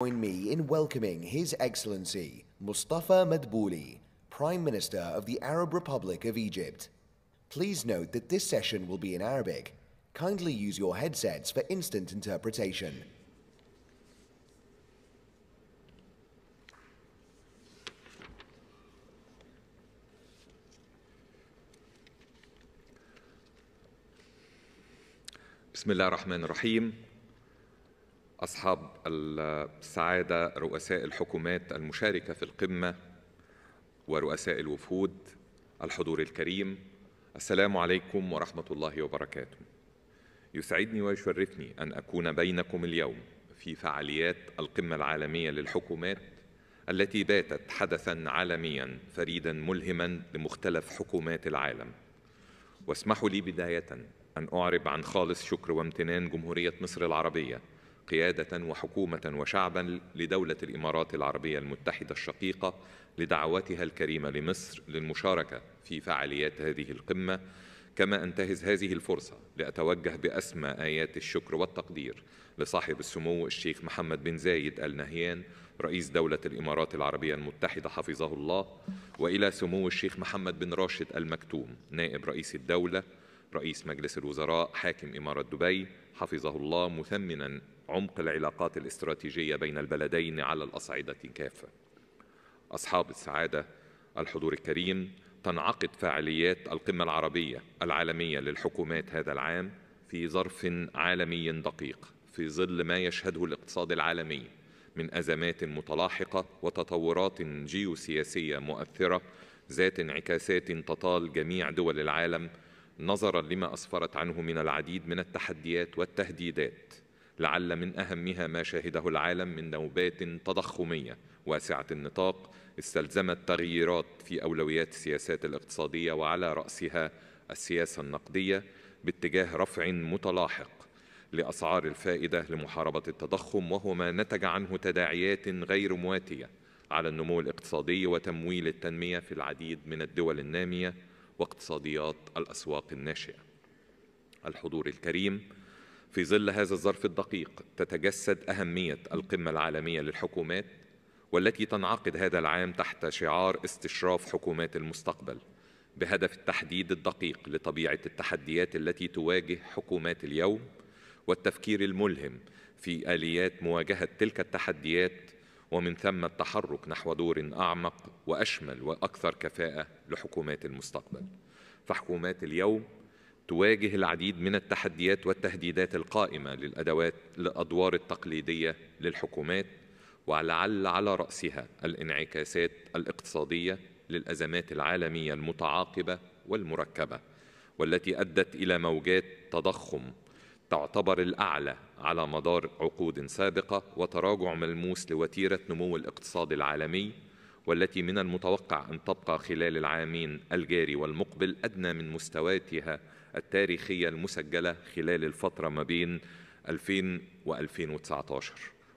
Join me in welcoming His Excellency Mustafa Madbouli, Prime Minister of the Arab Republic of Egypt. Please note that this session will be in Arabic. Kindly use your headsets for instant interpretation. بسم الله الرحمن الرحيم أصحاب السعادة رؤساء الحكومات المشاركة في القمة ورؤساء الوفود الحضور الكريم السلام عليكم ورحمة الله وبركاته يسعدني ويشرفني أن أكون بينكم اليوم في فعاليات القمة العالمية للحكومات التي باتت حدثا عالميا فريدا ملهما لمختلف حكومات العالم واسمحوا لي بداية أن أعرب عن خالص شكر وامتنان جمهورية مصر العربية قيادة وحكومة وشعبا لدولة الإمارات العربية المتحدة الشقيقة لدعوتها الكريمة لمصر للمشاركة في فعاليات هذه القمة كما أنتهز هذه الفرصة لأتوجه بأسمى آيات الشكر والتقدير لصاحب السمو الشيخ محمد بن زايد النهيان رئيس دولة الإمارات العربية المتحدة حفظه الله وإلى سمو الشيخ محمد بن راشد المكتوم نائب رئيس الدولة رئيس مجلس الوزراء حاكم إمارة دبي حفظه الله مثمنا عمق العلاقات الاستراتيجية بين البلدين على الأصعدة كافة أصحاب السعادة الحضور الكريم تنعقد فعاليات القمة العربية العالمية للحكومات هذا العام في ظرف عالمي دقيق في ظل ما يشهده الاقتصاد العالمي من أزمات متلاحقة وتطورات جيوسياسية مؤثرة ذات انعكاسات تطال جميع دول العالم نظرا لما أسفرت عنه من العديد من التحديات والتهديدات لعل من أهمها ما شهده العالم من نوبات تضخمية واسعة النطاق استلزمت تغييرات في أولويات السياسات الاقتصادية وعلى رأسها السياسة النقدية باتجاه رفع متلاحق لأسعار الفائدة لمحاربة التضخم وهو ما نتج عنه تداعيات غير مواتية على النمو الاقتصادي وتمويل التنمية في العديد من الدول النامية واقتصاديات الأسواق الناشئة. الحضور الكريم في ظل هذا الظرف الدقيق تتجسد أهمية القمة العالمية للحكومات والتي تنعقد هذا العام تحت شعار استشراف حكومات المستقبل بهدف التحديد الدقيق لطبيعة التحديات التي تواجه حكومات اليوم والتفكير الملهم في آليات مواجهة تلك التحديات ومن ثم التحرك نحو دور أعمق وأشمل وأكثر كفاءة لحكومات المستقبل فحكومات اليوم تواجه العديد من التحديات والتهديدات القائمة للأدوات للأدوار التقليدية للحكومات ولعل على رأسها الانعكاسات الاقتصادية للأزمات العالمية المتعاقبة والمركبة والتي أدت إلى موجات تضخم تعتبر الأعلى على مدار عقود سابقة وتراجع ملموس لوتيرة نمو الاقتصاد العالمي والتي من المتوقع أن تبقى خلال العامين الجاري والمقبل أدنى من مستوياتها التاريخية المسجلة خلال الفترة ما بين 2000 و2019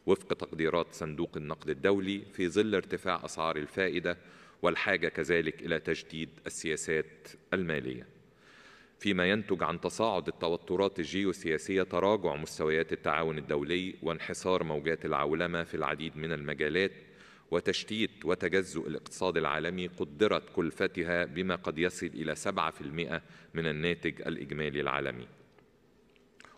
وفق تقديرات صندوق النقد الدولي في ظل ارتفاع أسعار الفائدة والحاجة كذلك إلى تجديد السياسات المالية فيما ينتج عن تصاعد التوترات الجيوسياسية تراجع مستويات التعاون الدولي وانحسار موجات العولمة في العديد من المجالات وتشتيت وتجزؤ الاقتصاد العالمي قدرت كلفتها بما قد يصل إلى 7% من الناتج الإجمالي العالمي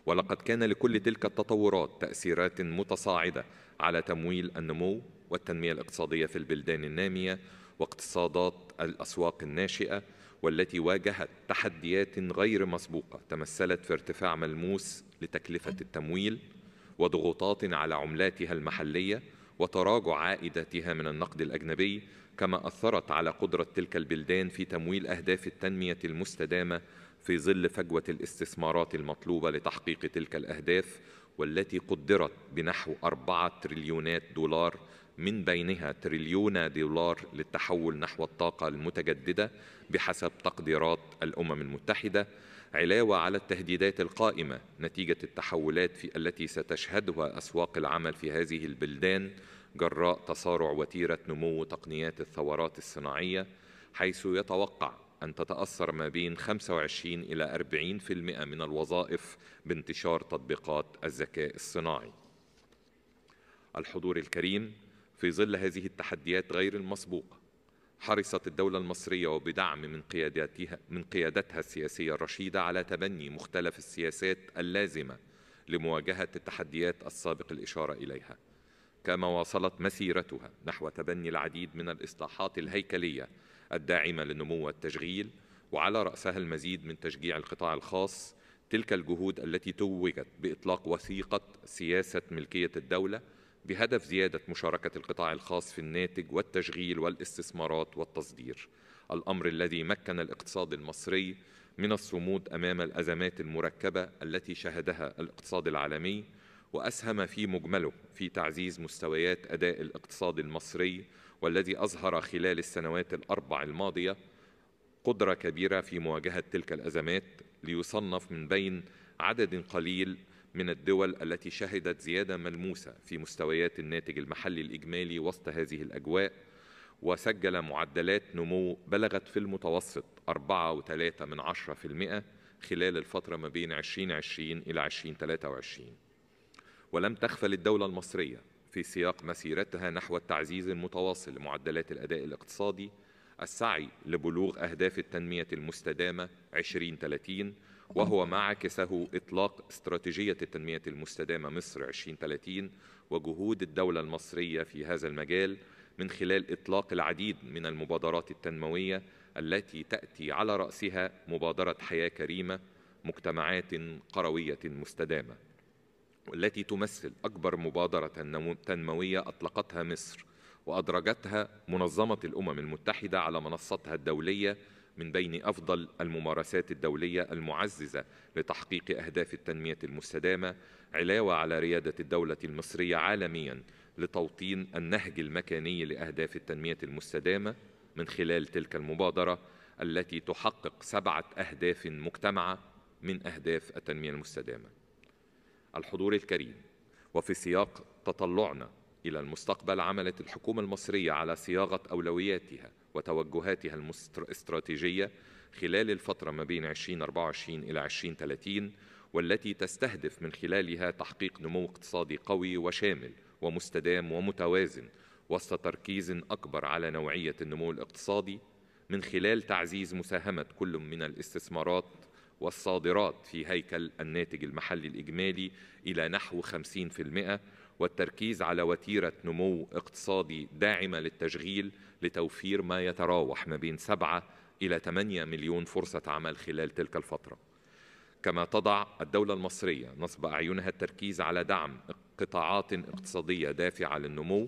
ولقد كان لكل تلك التطورات تأثيرات متصاعدة على تمويل النمو والتنمية الاقتصادية في البلدان النامية واقتصادات الأسواق الناشئة والتي واجهت تحديات غير مسبوقة تمثلت في ارتفاع ملموس لتكلفة التمويل وضغوطات على عملاتها المحلية وتراجع عائداتها من النقد الأجنبي كما أثرت على قدرة تلك البلدان في تمويل أهداف التنمية المستدامة في ظل فجوة الاستثمارات المطلوبة لتحقيق تلك الأهداف والتي قدرت بنحو أربعة تريليونات دولار من بينها تريليون دولار للتحول نحو الطاقة المتجددة بحسب تقديرات الأمم المتحدة علاوة على التهديدات القائمة نتيجة التحولات في التي ستشهدها أسواق العمل في هذه البلدان جراء تصارع وتيرة نمو تقنيات الثورات الصناعية حيث يتوقع أن تتأثر ما بين 25 إلى 40% من الوظائف بانتشار تطبيقات الذكاء الصناعي. الحضور الكريم في ظل هذه التحديات غير المسبوقة حرصت الدولة المصرية وبدعم من قيادتها من قيادتها السياسية الرشيدة على تبني مختلف السياسات اللازمة لمواجهة التحديات السابق الإشارة إليها كما واصلت مسيرتها نحو تبني العديد من الإصلاحات الهيكلية الداعمة للنمو والتشغيل وعلى رأسها المزيد من تشجيع القطاع الخاص تلك الجهود التي توجت بإطلاق وثيقة سياسة ملكية الدولة بهدف زيادة مشاركة القطاع الخاص في الناتج والتشغيل والاستثمارات والتصدير الأمر الذي مكن الاقتصاد المصري من الصمود أمام الأزمات المركبة التي شهدها الاقتصاد العالمي وأسهم في مجمله في تعزيز مستويات أداء الاقتصاد المصري والذي أظهر خلال السنوات الأربع الماضية قدرة كبيرة في مواجهة تلك الأزمات ليصنف من بين عدد قليل من الدول التي شهدت زيادة ملموسة في مستويات الناتج المحلي الإجمالي وسط هذه الأجواء وسجل معدلات نمو بلغت في المتوسط 4.3 من 10% خلال الفترة ما بين 2020 إلى 2023 ولم تخفل الدولة المصرية في سياق مسيرتها نحو التعزيز المتواصل لمعدلات الأداء الاقتصادي السعي لبلوغ أهداف التنمية المستدامة 2030 وهو ما عكسه إطلاق استراتيجية التنمية المستدامة مصر 2030 وجهود الدولة المصرية في هذا المجال من خلال إطلاق العديد من المبادرات التنموية التي تأتي على رأسها مبادرة حياة كريمة مجتمعات قروية مستدامة والتي تمثل أكبر مبادرة تنموية أطلقتها مصر وأدرجتها منظمة الأمم المتحدة على منصتها الدولية من بين أفضل الممارسات الدولية المعززة لتحقيق أهداف التنمية المستدامة علاوة على ريادة الدولة المصرية عالمياً لتوطين النهج المكاني لأهداف التنمية المستدامة من خلال تلك المبادرة التي تحقق سبعة أهداف مجتمعة من أهداف التنمية المستدامة الحضور الكريم وفي سياق تطلعنا إلى المستقبل عملت الحكومة المصرية على صياغة أولوياتها وتوجهاتها الاستراتيجية خلال الفترة ما بين 2024 إلى 2030 والتي تستهدف من خلالها تحقيق نمو اقتصادي قوي وشامل ومستدام ومتوازن وسط تركيز أكبر على نوعية النمو الاقتصادي من خلال تعزيز مساهمة كل من الاستثمارات والصادرات في هيكل الناتج المحلي الإجمالي إلى نحو 50% والتركيز على وتيرة نمو اقتصادي داعمة للتشغيل لتوفير ما يتراوح ما بين 7 إلى 8 مليون فرصة عمل خلال تلك الفترة كما تضع الدولة المصرية نصب أعينها التركيز على دعم قطاعات اقتصادية دافعة للنمو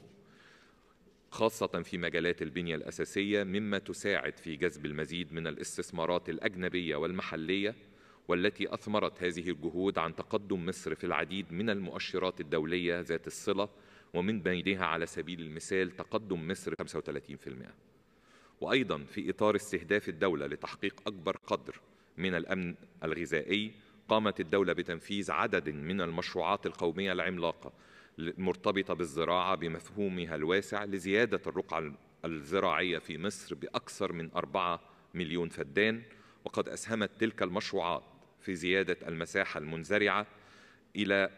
خاصة في مجالات البنية الأساسية مما تساعد في جذب المزيد من الاستثمارات الأجنبية والمحلية والتي أثمرت هذه الجهود عن تقدم مصر في العديد من المؤشرات الدولية ذات الصلة ومن بينها على سبيل المثال تقدم مصر 35%. وأيضا في إطار استهداف الدولة لتحقيق أكبر قدر من الأمن الغذائي قامت الدولة بتنفيذ عدد من المشروعات القومية العملاقة المرتبطة بالزراعة بمفهومها الواسع لزيادة الرقعة الزراعية في مصر بأكثر من أربعة مليون فدان وقد أسهمت تلك المشروعات في زيادة المساحة المنزرعة إلى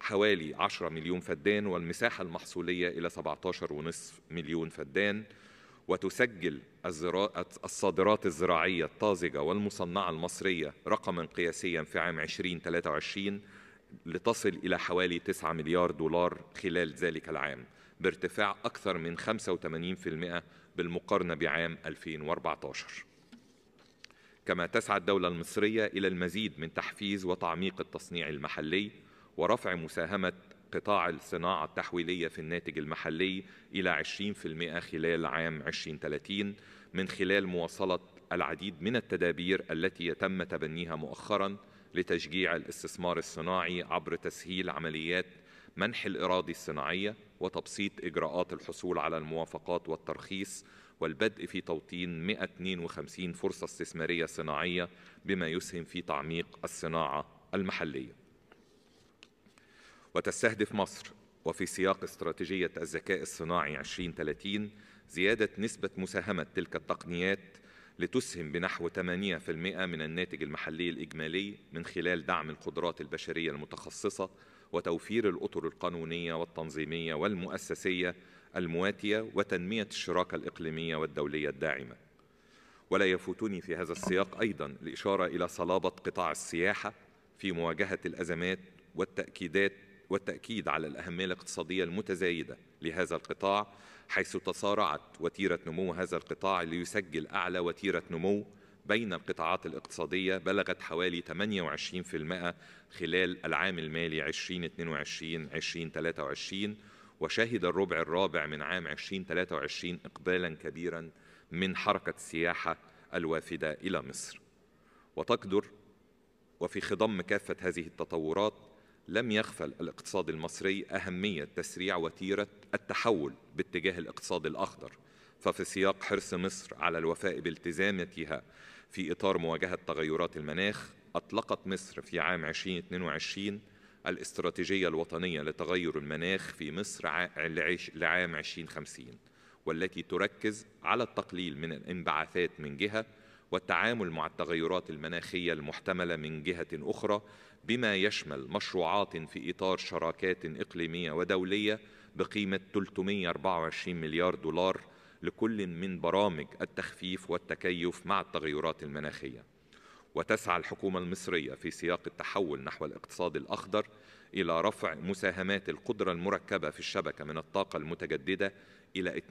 حوالي 10 مليون فدان والمساحة المحصولية إلى 17.5 مليون فدان وتسجل الصادرات الزراعية الطازجة والمصنعة المصرية رقما قياسيا في عام 2023 لتصل إلى حوالي 9 مليار دولار خلال ذلك العام بارتفاع أكثر من 85% بالمقارنة بعام 2014 كما تسعى الدولة المصرية إلى المزيد من تحفيز وتعميق التصنيع المحلي ورفع مساهمة قطاع الصناعة التحويلية في الناتج المحلي إلى 20% خلال عام 2030 من خلال مواصلة العديد من التدابير التي يتم تبنيها مؤخراً لتشجيع الاستثمار الصناعي عبر تسهيل عمليات منح الإرادة الصناعية وتبسيط إجراءات الحصول على الموافقات والترخيص والبدء في توطين 152 فرصة استثمارية صناعية بما يسهم في تعميق الصناعة المحلية وتستهدف مصر وفي سياق استراتيجية الذكاء الصناعي 2030 زيادة نسبة مساهمة تلك التقنيات لتسهم بنحو 8% من الناتج المحلي الإجمالي من خلال دعم القدرات البشرية المتخصصة وتوفير الأطر القانونية والتنظيمية والمؤسسية المواتية وتنمية الشراكة الإقليمية والدولية الداعمة ولا يفوتني في هذا السياق أيضا الإشارة إلى صلابة قطاع السياحة في مواجهة الأزمات والتأكيدات والتأكيد على الأهمية الاقتصادية المتزايدة لهذا القطاع حيث تصارعت وتيرة نمو هذا القطاع ليسجل أعلى وتيرة نمو بين القطاعات الاقتصادية بلغت حوالي 28% خلال العام المالي 2022-2023 وشهد الربع الرابع من عام 2023 إقبالا كبيرا من حركة السياحة الوافدة إلى مصر وتقدر وفي خضم كافة هذه التطورات لم يغفل الاقتصاد المصري أهمية تسريع وتيرة التحول باتجاه الاقتصاد الأخضر ففي سياق حرص مصر على الوفاء بالتزامتها في إطار مواجهة تغيرات المناخ أطلقت مصر في عام 2022 الاستراتيجية الوطنية لتغير المناخ في مصر لعام 2050 والتي تركز على التقليل من الانبعاثات من جهة والتعامل مع التغيرات المناخية المحتملة من جهة أخرى بما يشمل مشروعات في إطار شراكات إقليمية ودولية بقيمة 324 مليار دولار لكل من برامج التخفيف والتكيف مع التغيرات المناخية وتسعى الحكومة المصرية في سياق التحول نحو الاقتصاد الأخضر إلى رفع مساهمات القدرة المركبة في الشبكة من الطاقة المتجددة إلى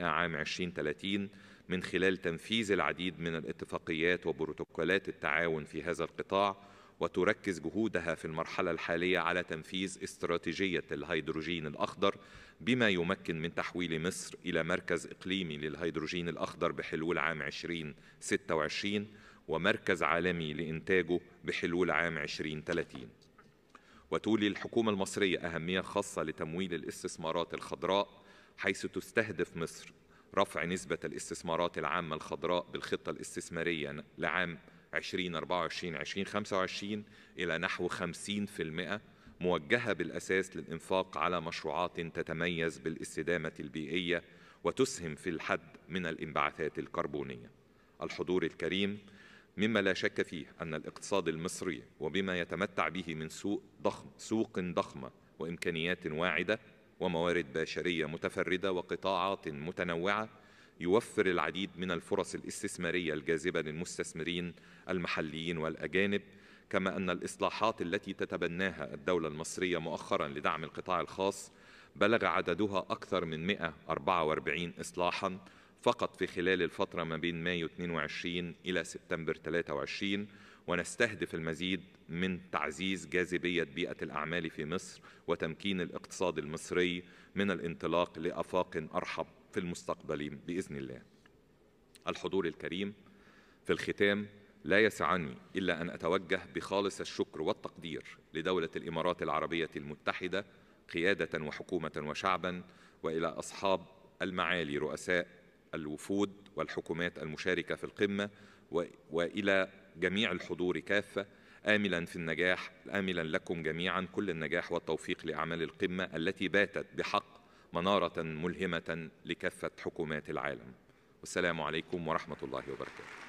42% عام 2030 من خلال تنفيذ العديد من الاتفاقيات وبروتوكولات التعاون في هذا القطاع وتركز جهودها في المرحلة الحالية على تنفيذ استراتيجية الهيدروجين الأخضر بما يمكن من تحويل مصر إلى مركز إقليمي للهيدروجين الأخضر بحلول عام 2026 ومركز عالمي لإنتاجه بحلول عام 2030 وتولي الحكومة المصرية أهمية خاصة لتمويل الاستثمارات الخضراء حيث تستهدف مصر رفع نسبة الاستثمارات العامة الخضراء بالخطة الاستثمارية لعام 2024-2025 إلى نحو 50% موجهة بالأساس للإنفاق على مشروعات تتميز بالاستدامة البيئية وتسهم في الحد من الانبعاثات الكربونية الحضور الكريم مما لا شك فيه أن الاقتصاد المصري وبما يتمتع به من سوق ضخم سوق ضخمة وإمكانيات واعدة وموارد بشريه متفرده وقطاعات متنوعه يوفر العديد من الفرص الاستثماريه الجاذبه للمستثمرين المحليين والاجانب كما ان الاصلاحات التي تتبناها الدوله المصريه مؤخرا لدعم القطاع الخاص بلغ عددها اكثر من 144 اصلاحا فقط في خلال الفتره ما بين مايو 22 الى سبتمبر 23 ونستهدف المزيد من تعزيز جاذبية بيئة الأعمال في مصر وتمكين الاقتصاد المصري من الانطلاق لأفاق أرحب في المستقبل بإذن الله الحضور الكريم في الختام لا يسعني إلا أن أتوجه بخالص الشكر والتقدير لدولة الإمارات العربية المتحدة قيادة وحكومة وشعبا وإلى أصحاب المعالي رؤساء الوفود والحكومات المشاركة في القمة وإلى جميع الحضور كافة آملا في النجاح آملا لكم جميعا كل النجاح والتوفيق لأعمال القمة التي باتت بحق منارة ملهمة لكافة حكومات العالم والسلام عليكم ورحمة الله وبركاته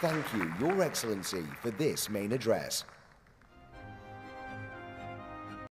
Thank you, Your Excellency, for this main address.